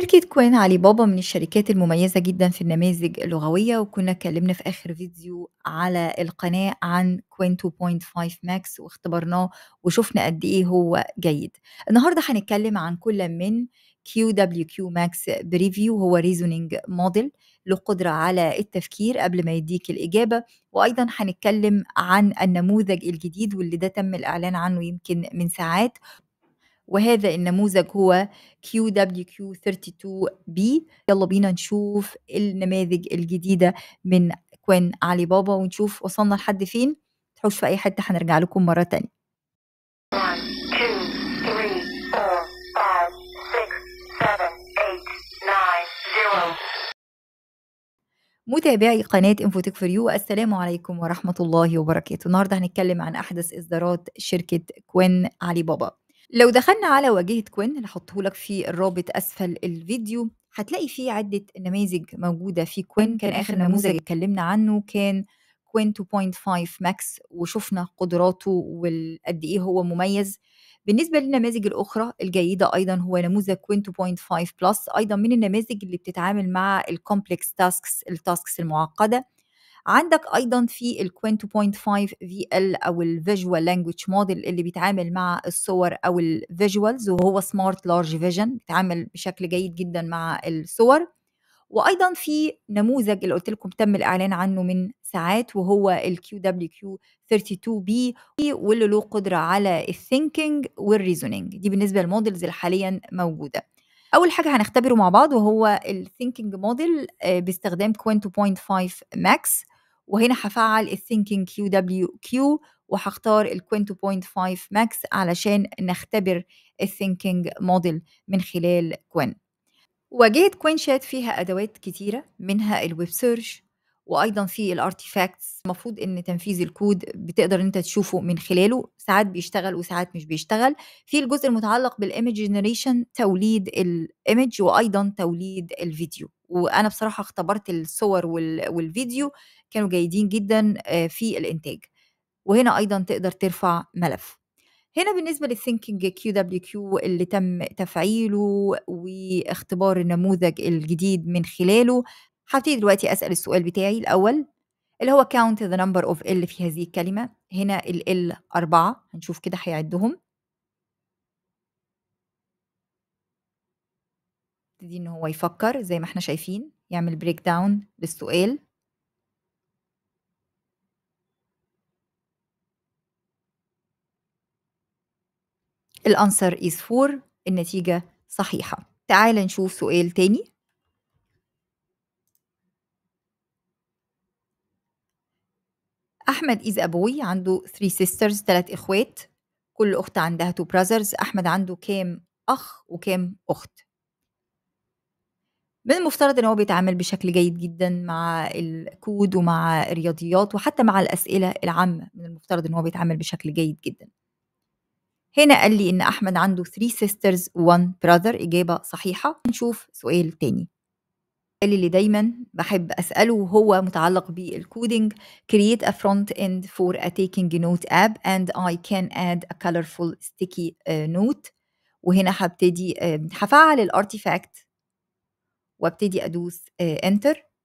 شركة كوين علي بابا من الشركات المميزة جدًا في النماذج اللغوية، وكنا اتكلمنا في آخر فيديو على القناة عن كوين 2.5 ماكس واختبرناه وشُفنا قد إيه هو جيد. النهارده هنتكلم عن كُلًا من QWQ Max Preview هو reasoning model له قدرة على التفكير قبل ما يدّيك الإجابة، وأيضًا هنتكلم عن النموذج الجديد واللي ده تم الإعلان عنه يمكن من ساعات. وهذا النموذج هو QWQ32B يلا بينا نشوف النماذج الجديدة من كوين علي بابا ونشوف وصلنا لحد فين تحوش في أي حتة هنرجع لكم مرة تانية متابعي قناة انفوتك فور يو السلام عليكم ورحمة الله وبركاته النهاردة هنتكلم عن أحدث إصدارات شركة كوين علي بابا لو دخلنا على واجهة كوين اللي هحطهولك في الرابط أسفل الفيديو هتلاقي فيه عدة نماذج موجودة في كوين كان آخر نموذج اتكلمنا عنه كان كوين 2.5 ماكس وشفنا قدراته وقد إيه هو مميز بالنسبة للنماذج الأخرى الجيدة أيضا هو نموذج كوين 2.5 بلس أيضا من النماذج اللي بتتعامل مع الكومبلكس تاسكس التاسكس المعقدة عندك ايضا في ال 2.5 في ال او الفيجوال لانجوج موديل اللي بيتعامل مع الصور او الفيجوالز وهو سمارت لارج فيجن بيتعامل بشكل جيد جدا مع الصور وايضا في نموذج اللي قلت لكم تم الاعلان عنه من ساعات وهو الكيو دبليو كيو 32 بي واللي له قدره على الثينكينج والريزونينج دي بالنسبه للمودلز اللي حاليا موجوده اول حاجه هنختبره مع بعض وهو الثينكينج موديل آه، باستخدام كوينتو بوينت 5 ماكس وهنا هفعل الثينكينج كيو دبليو كيو وهختار الكوينتو بوينت 5 ماكس علشان نختبر الثينكينج موديل من خلال كوين واجهة كوين شات فيها أدوات كتيرة منها الويب سيرش وايضا في الارتيفاكتس المفروض ان تنفيذ الكود بتقدر انت تشوفه من خلاله ساعات بيشتغل وساعات مش بيشتغل في الجزء المتعلق بالايمج جنريشن توليد الايمج وايضا توليد الفيديو وانا بصراحه اختبرت الصور والفيديو كانوا جيدين جدا في الانتاج وهنا ايضا تقدر ترفع ملف هنا بالنسبة للثينكينج كيو دبليو كيو اللي تم تفعيله واختبار النموذج الجديد من خلاله هبتدي دلوقتي أسأل السؤال بتاعي الأول اللي هو count the number of L في هذه الكلمة هنا ال L أربعة هنشوف كده هيعدهم ابتدي إن هو يفكر زي ما احنا شايفين يعمل بريك داون للسؤال الأنسر از 4 النتيجة صحيحة تعال نشوف سؤال تاني أحمد از ابوي عنده 3 سيسترز تلات إخوات كل أخت عندها 2 براذرز أحمد عنده كام أخ وكام أخت من المفترض ان هو بيتعامل بشكل جيد جدا مع الكود ومع الرياضيات وحتى مع الاسئله العامه من المفترض ان هو بيتعامل بشكل جيد جدا هنا قال لي إن أحمد عنده 3 sisters و 1 brother إجابة صحيحة نشوف سؤال تاني السؤال اللي دايما بحب اساله وهو متعلق بالكودينج create a front end for a taking note app and I can add a colorful sticky uh, note وهنا هبتدي آه، هفعل الارتيفاكت وابتدي ادوس انتر آه،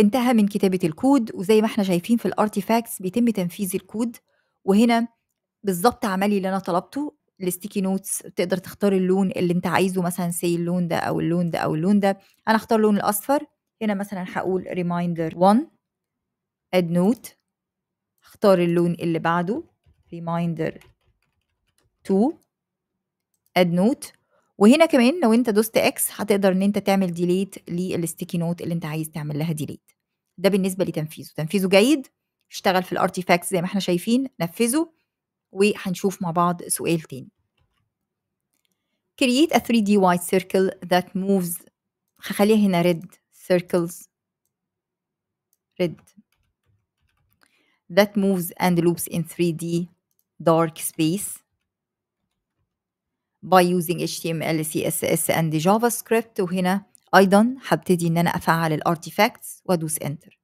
انتهى من كتابة الكود وزي ما احنا شايفين في الارتيفاكتس بيتم تنفيذ الكود وهنا بالظبط عملي اللي انا طلبته الستيكي نوتس تقدر تختار اللون اللي انت عايزه مثلا سي اللون ده او اللون ده او اللون ده انا اختار اللون الاصفر هنا مثلا هقول ريمايندر 1 اد نوت اختار اللون اللي بعده ريمايندر 2 اد نوت وهنا كمان لو انت دوست اكس هتقدر ان انت تعمل ديليت للستيكي نوت اللي انت عايز تعمل لها ديليت ده بالنسبه لتنفيذه تنفيذه جيد اشتغل في الارتيفاكس زي ما احنا شايفين نفذه وهنشوف مع بعض سؤال تاني create a 3D white circle that moves هخليها هنا red circles red that moves and loops in 3D dark space by using HTML CSS and JavaScript وهنا ايضا هبتدي ان انا افعل الارتيفاكتس وادوس انتر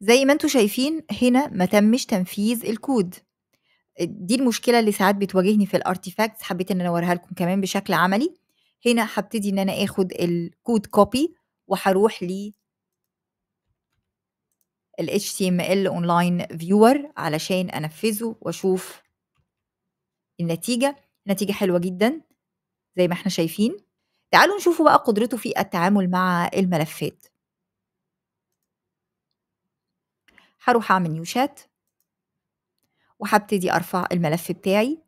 زي ما انتم شايفين هنا ما تمش تنفيذ الكود دي المشكله اللي ساعات بتواجهني في الارتيفاكتس حبيت ان انا اوريها لكم كمان بشكل عملي هنا هبتدي ان انا اخد الكود كوبي وهروح ل ال HTML Online Viewer علشان انفذه واشوف النتيجة نتيجة حلوة جدا زي ما احنا شايفين تعالوا نشوفوا بقى قدرته في التعامل مع الملفات هروح اعمل نيو شات وهبتدي ارفع الملف بتاعي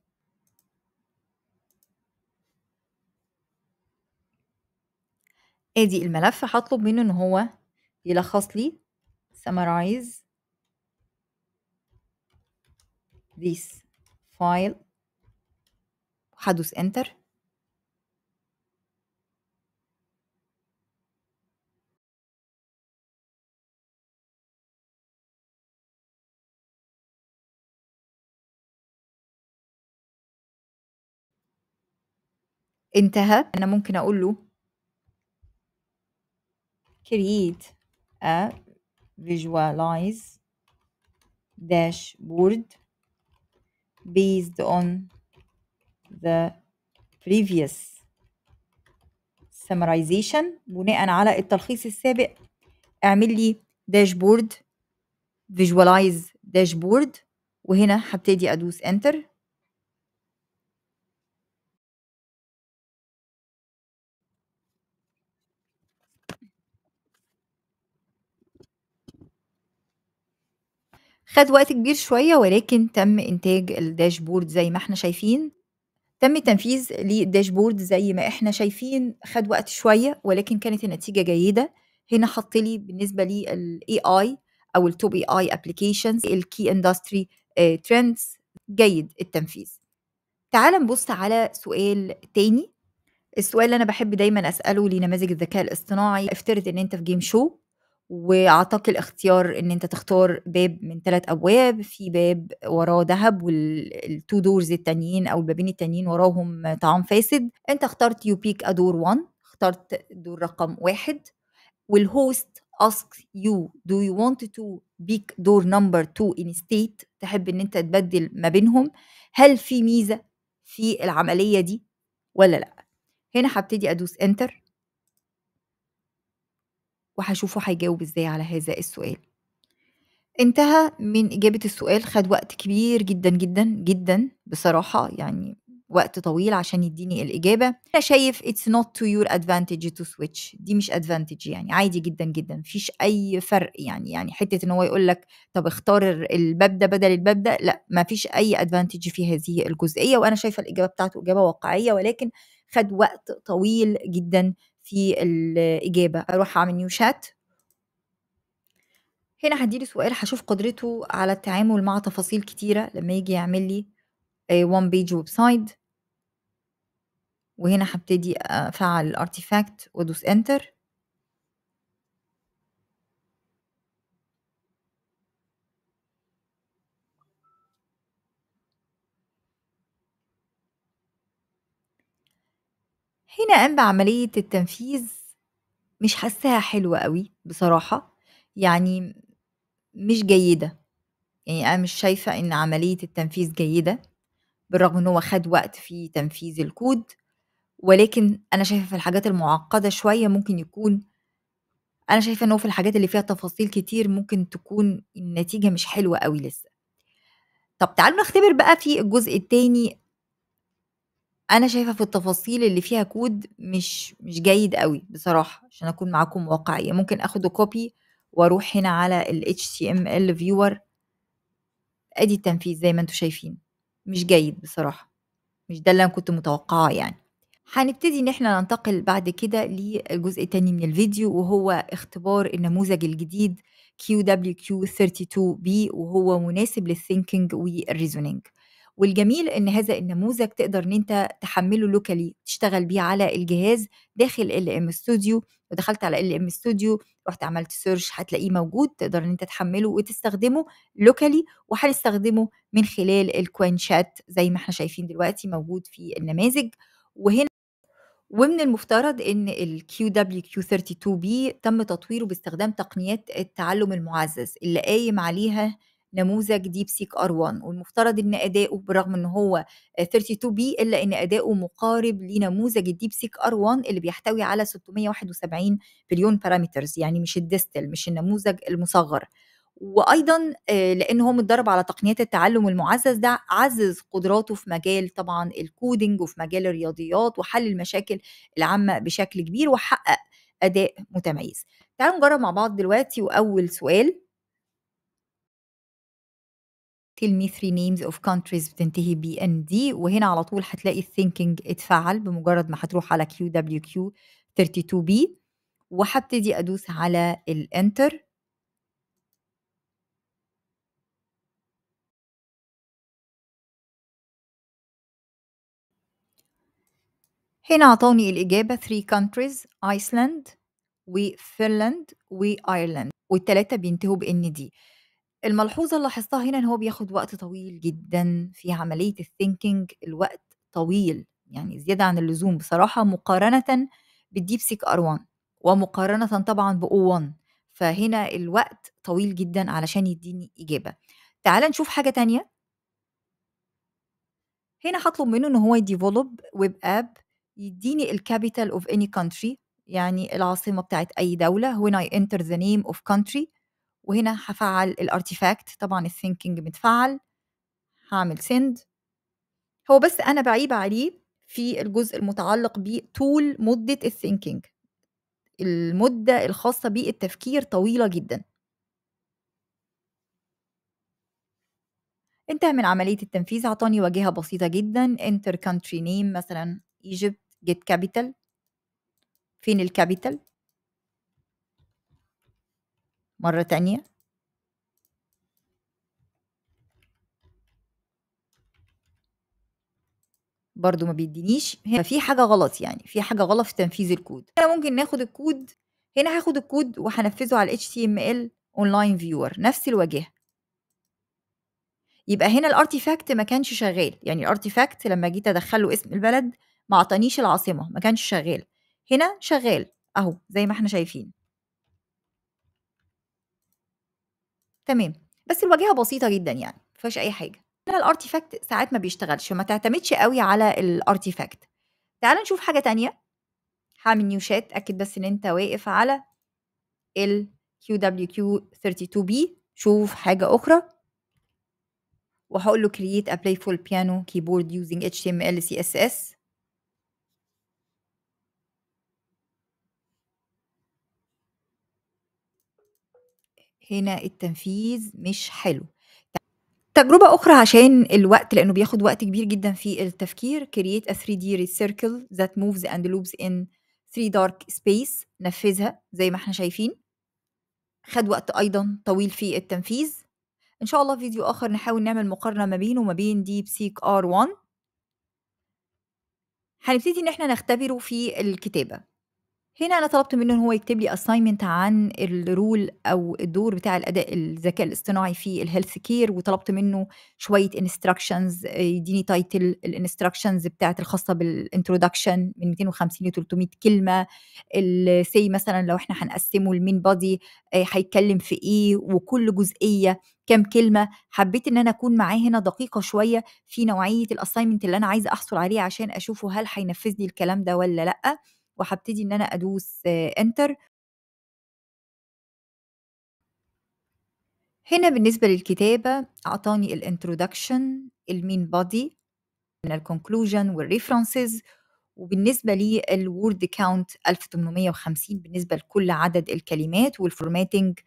آدي الملف هطلب منه إن هو يلخص لي summarize this file هدوس enter انتهى انا ممكن اقول له create a visualize dashboard based on the previous summarization بناء على التلخيص السابق اعمل لي داشبورد visualize dashboard وهنا هبتدي ادوس enter خد وقت كبير شوية ولكن تم إنتاج الداشبورد زي ما إحنا شايفين تم تنفيذ للداشبورد زي ما إحنا شايفين خد وقت شوية ولكن كانت النتيجة جيدة هنا حط لي بالنسبة لي الاي اي أو التوب اي اي ابلكيشنز الكي اندستري ترندز جيد التنفيذ تعال نبص على سؤال تاني السؤال اللي أنا بحب دايما أسأله لنماذج الذكاء الاصطناعي افترض إن أنت في جيم شو واعطاك الاختيار ان انت تختار باب من ثلاث ابواب في باب وراه ذهب والتو دورز التانيين او البابين التانيين وراهم طعام فاسد انت اخترت يو بيك ادور 1 اخترت دور رقم واحد والهوست asks you do you want to pick door number تو in state تحب ان انت تبدل ما بينهم هل في ميزه في العمليه دي ولا لا هنا هبتدي ادوس انتر وهشوفه هيجاوب ازاي على هذا السؤال انتهى من إجابة السؤال خد وقت كبير جدا جدا جدا بصراحة يعني وقت طويل عشان يديني الإجابة أنا شايف it's not to your advantage to switch دي مش advantage يعني عادي جدا جدا فيش أي فرق يعني يعني حتة إن هو يقول لك طب اختار الباب ده بدل الباب ده لا ما فيش أي advantage في هذه الجزئية وأنا شايفة الإجابة بتاعته إجابة واقعية ولكن خد وقت طويل جدا في الإجابة أروح أعمل نيو شات هنا هديله سؤال هشوف قدرته على التعامل مع تفاصيل كتيرة لما يجي يعمل لي وان بيج ويب سايت وهنا هبتدي أفعل الارتيفاكت وأدوس انتر هنا قام بعملية التنفيذ مش حاساها حلوة أوي بصراحة، يعني مش جيدة، يعني أنا مش شايفة إن عملية التنفيذ جيدة، بالرغم إن هو خَد وقت في تنفيذ الكود، ولكن أنا شايفة في الحاجات المُعقّدة شوية ممكن يكون أنا شايفة إن هو في الحاجات اللي فيها تفاصيل كتير ممكن تكون النتيجة مش حلوة أوي لسه. طَب تعالوا نختبر بقى في الجزء التاني انا شايفه في التفاصيل اللي فيها كود مش مش جيد قوي بصراحه عشان اكون معاكم واقعيه ممكن اخده كوبي واروح هنا على ال HTML viewer ادي التنفيذ زي ما انتم شايفين مش جيد بصراحه مش ده اللي انا كنت متوقعه يعني هنبتدي ان احنا ننتقل بعد كده للجزء التاني من الفيديو وهو اختبار النموذج الجديد QWQ32B وهو مناسب للثينكينج والريزونينج والجميل ان هذا النموذج تقدر ان انت تحمله لوكالي تشتغل بيه على الجهاز داخل ال ام ستوديو ودخلت على ال ام ستوديو رحت عملت سيرش هتلاقيه موجود تقدر ان انت تحمله وتستخدمه لوكالي وهنستخدمه من خلال الكوين شات زي ما احنا شايفين دلوقتي موجود في النماذج وهنا ومن المفترض ان ال QWQ32B تم تطويره باستخدام تقنيات التعلم المعزز اللي قايم عليها نموذج ديب سيك ار 1 والمفترض ان اداؤه برغم ان هو 32 بي الا ان اداؤه مقارب لنموذج الديب سيك ار 1 اللي بيحتوي على 671 بليون بارامترز يعني مش الديستل مش النموذج المصغر وايضا آه، لان هو متدرب على تقنيات التعلم المعزز ده عزز قدراته في مجال طبعا الكودينج وفي مجال الرياضيات وحل المشاكل العامه بشكل كبير وحقق اداء متميز تعالوا نجرب مع بعض دلوقتي واول سؤال tell me three names of countries بتنتهي بي ان دي وهنا على طول هتلاقي الثينكينج اتفعل بمجرد ما هتروح على كيو دبليو كيو 32 بي وهبتدي ادوس على الانتر هنا اعطوني الإجابة 3 countries ايسلند وفنلند وايرلند والتلاتة بينتهوا بإن دي الملحوظة اللي لاحظتها هنا إن هو بياخد وقت طويل جدًا في عملية الثينكينج الوقت طويل، يعني زيادة عن اللزوم بصراحة مقارنةً بالديب سيك ار 1 ومقارنةً طبعا باو بO1 فهنا الوقت طويل جدًا علشان يدّيني إجابة. تعالَ نشوف حاجة تانية. هنا هطلب منه إن هو يديفلوب ويب اب يدّيني الكابيتال اوف اني كونتري يعني العاصمة بتاعت أي دولة when I enter the name of country وهنا هفعل الارتيفاكت طبعا الثينكينج متفعل هعمل سند هو بس انا بعيب عليه في الجزء المتعلق بطول مده الثينكينج المده الخاصه بالتفكير طويله جدا انتهى من عملية التنفيذ عطاني واجهة بسيطة جدا انتر country نيم مثلا ايجيبت جيت كابيتال فين الكابيتال مرة تانية برضو ما بيدينيش ففي حاجة غلط يعني في حاجة غلط في تنفيذ الكود هنا ممكن ناخد الكود هنا هاخد الكود وهنفذه على HTML Online Viewer نفس الواجهة يبقى هنا الارتيفاكت ما كانش شغال يعني الارتيفاكت لما جيت ادخله اسم البلد ما اعطانيش العاصمه ما كانش شغال هنا شغال اهو زي ما احنا شايفين تمام، بس الواجهة بسيطة جدًا يعني، ما فيهاش أي حاجة. هنا الارتيفاكت ساعات ما بيشتغلش، ما تعتمدش قوي على الارتيفاكت تعالَ نشوف حاجة تانية، هعمل نيو شات أتأكد بس إن أنت واقف على ال QWQ32B شوف حاجة أخرى وهقول له create a playful piano keyboard using HTML CSS هنا التنفيذ مش حلو تجربة أخرى عشان الوقت لأنه بياخد وقت كبير جدا في التفكير create a 3D circle that moves and loops in 3 dark space نفذها زي ما احنا شايفين خد وقت أيضا طويل في التنفيذ إن شاء الله في فيديو آخر نحاول نعمل مقارنة ما بينه وما بين ديب سيك R1 هنبتدي إن احنا نختبره في الكتابة هنا انا طلبت منه ان هو يكتب لي اساينمنت عن الرول او الدور بتاع الاداء الذكاء الاصطناعي في الهيلث كير وطلبت منه شويه انستراكشنز يديني تايتل الانستراكشنز بتاعت الخاصه بالانترودكشن من 250 ل 300 كلمه السي مثلا لو احنا هنقسمه المين بادي آه، هيتكلم في ايه وكل جزئيه كام كلمه حبيت ان انا اكون معاه هنا دقيقه شويه في نوعيه الاساينمنت اللي انا عايزه احصل عليه عشان اشوفه هل هينفذ لي الكلام ده ولا لا وهبتدي ان انا ادوس انتر آه، هنا بالنسبة للكتابة أعطاني الانترودكشن المين بودي من الكونكلوجن والريفرنسز وبالنسبة لي الورد كاونت 1850 بالنسبة لكل عدد الكلمات والفورماتنج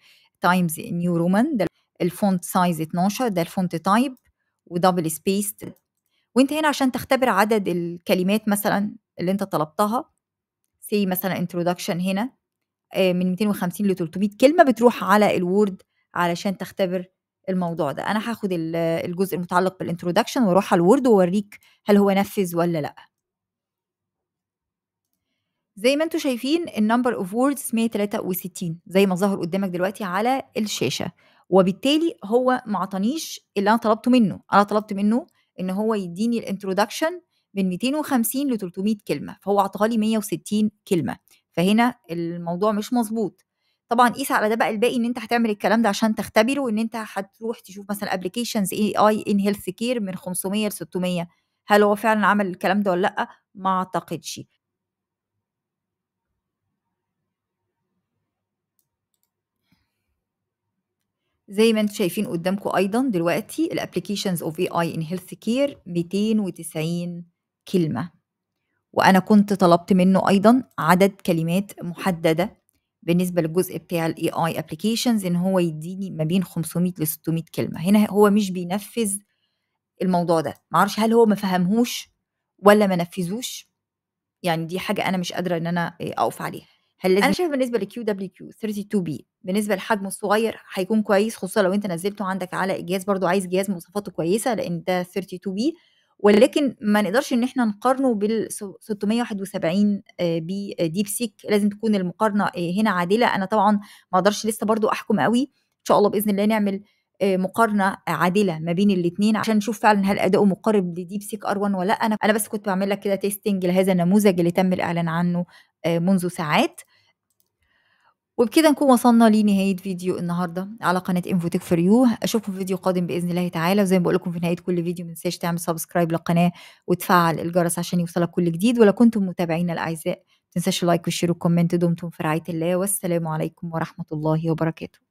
تايمز نيو رومان ده الفونت سايز 12 ده الفونت تايب ودبل سبيس وانت هنا عشان تختبر عدد الكلمات مثلا اللي انت طلبتها سي مثلا انترودكشن هنا آه، من 250 ل 300 كلمه بتروح على الوورد علشان تختبر الموضوع ده انا هاخد الجزء المتعلق بالانترودكشن واروح على الوورد واوريك هل هو نفذ ولا لا زي ما انتم شايفين النمبر اوف ووردز 163 زي ما ظهر قدامك دلوقتي على الشاشه وبالتالي هو ما اعطانيش اللي انا طلبته منه انا طلبت منه ان هو يديني الانترودكشن من 250 ل 300 كلمه فهو اعطاها لي 160 كلمه فهنا الموضوع مش مظبوط طبعا قيس على ده بقى الباقي ان انت هتعمل الكلام ده عشان تختبره ان انت هتروح تشوف مثلا ابلكيشنز اي اي ان هيلث كير من 500 ل 600 هل هو فعلا عمل الكلام ده ولا لا ما اعتقدش زي ما انتم شايفين قدامكم ايضا دلوقتي الابلكيشنز اوف اي اي ان هيلث كير 290 كلمة وأنا كنت طلبت منه أيضًا عدد كلمات محددة بالنسبة للجزء بتاع الـ AI applications إن هو يديني ما بين 500 ل600 كلمة، هنا هو مش بينفذ الموضوع ده، معرفش هل هو ما فهمهوش ولا ما نفذوش؟ يعني دي حاجة أنا مش قادرة إن أنا آه، أقف عليها. هل أنا شايفة بالنسبة لـ QWQ 32B بالنسبة لحجمه الصغير هيكون كويس خصوصًا لو أنت نزلته عندك على جهاز برضه عايز جهاز مواصفاته كويسة لأن ده 32B ولكن ما نقدرش ان احنا نقارنه بال 671 بديب سيك لازم تكون المقارنه آه، هنا عادله انا طبعا ما اقدرش لسه برضو احكم قوي ان شاء الله باذن الله نعمل آه، مقارنه عادله ما بين الاثنين عشان نشوف فعلا هل اداؤه مقارب لديب سيك ار 1 ولا لا انا انا بس كنت بعمل لك كده تيستنج لهذا النموذج اللي تم الاعلان عنه آه، منذ ساعات وبكده نكون وصلنا لنهايه فيديو النهارده على قناه انفوتك فور يو اشوفكم في فيديو قادم باذن الله تعالى وزي ما بقول لكم في نهايه كل فيديو ما تنساش تعمل سبسكرايب للقناه وتفعل الجرس عشان يوصلك كل جديد ولو كنتم متابعينا الاعزاء ما تنساش اللايك والشير والكومنت دمتم في رعايه الله والسلام عليكم ورحمه الله وبركاته